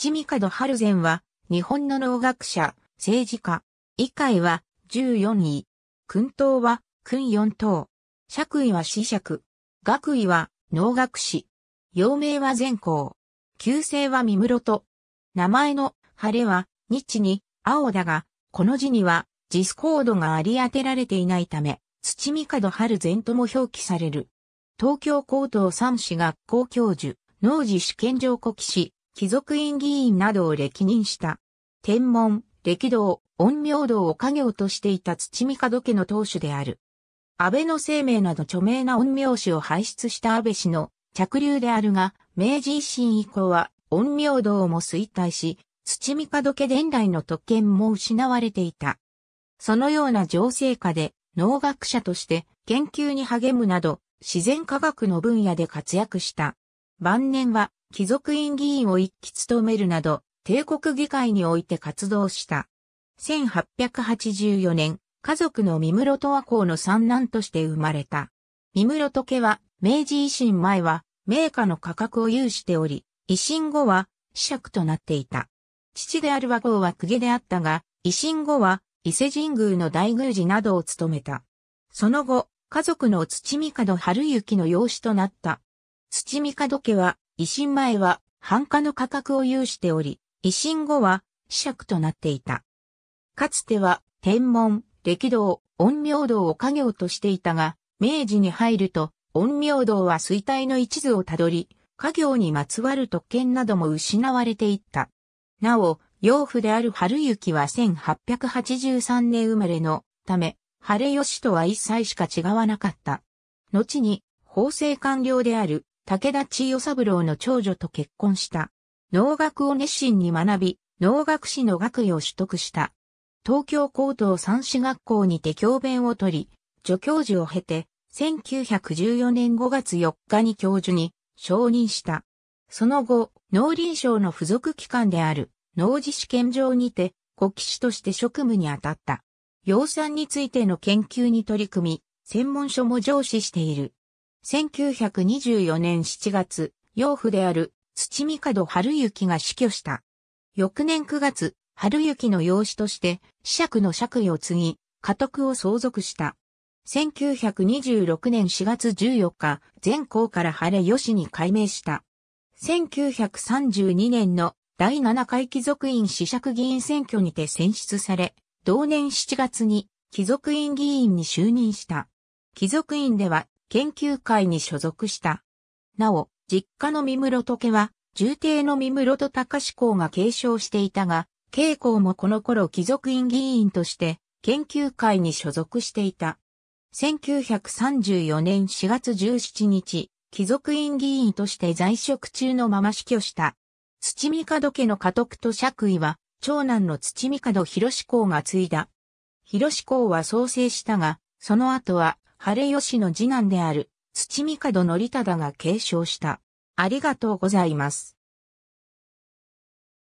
七門春前は、日本の農学者、政治家。以会は、14位。訓東は、訓四等。爵位は子爵。学位は、農学士。幼名は善光。旧姓は三室と。名前の、晴れは、日に、青だが、この字には、ディスコードがあり当てられていないため、土門春前とも表記される。東京高等三市学校教授、農事試験上国士、貴族院議員などを歴任した。天文、歴道、陰陽道を家業としていた土見門家の当主である。安倍の生命など著名な陰陽師を輩出した安倍氏の着流であるが、明治維新以降は陰陽道も衰退し、土見門家伝来の特権も失われていた。そのような情勢下で、農学者として研究に励むなど、自然科学の分野で活躍した。晩年は貴族院議員を一期務めるなど、帝国議会において活動した。1884年、家族の三室戸和光の三男として生まれた。三室戸家は、明治維新前は、名家の価格を有しており、維新後は、子爵となっていた。父である和光は公家であったが、維新後は、伊勢神宮の大宮司などを務めた。その後、家族の土門春行の養子となった。土門家は、維新前は半価の価格を有しており、維新後は四尺となっていた。かつては天文、歴道、陰陽道を家業としていたが、明治に入ると陰陽道は衰退の一途をたどり、家業にまつわる特権なども失われていった。なお、養父である春雪は1883年生まれのため、晴吉とは一切しか違わなかった。後に、法制官僚である武田千代三郎の長女と結婚した。農学を熱心に学び、農学士の学位を取得した。東京高等三士学校にて教鞭を取り、助教授を経て、1914年5月4日に教授に承認した。その後、農林省の付属機関である農事試験場にて国士として職務に当たった。養蚕についての研究に取り組み、専門書も上司している。1924年7月、養父である土門春行が死去した。翌年9月、春行の養子として、子爵の爵位を継ぎ、家督を相続した。1926年4月14日、全校から晴れ吉に改名した。1932年の第7回貴族院子爵議員選挙にて選出され、同年7月に貴族院議員に就任した。貴族院では研究会に所属した。なお、実家の三室家は、重帝の三室戸隆公が継承していたが、慶公もこの頃貴族院議員として研究会に所属していた。1934年4月17日、貴族院議員として在職中のまま死去した。土見門家の家督と爵位は、長男の土見門広志公が継いだ。広志公は創生したが、その後は晴吉の次男である、土り則忠が継承した。ありがとうございます。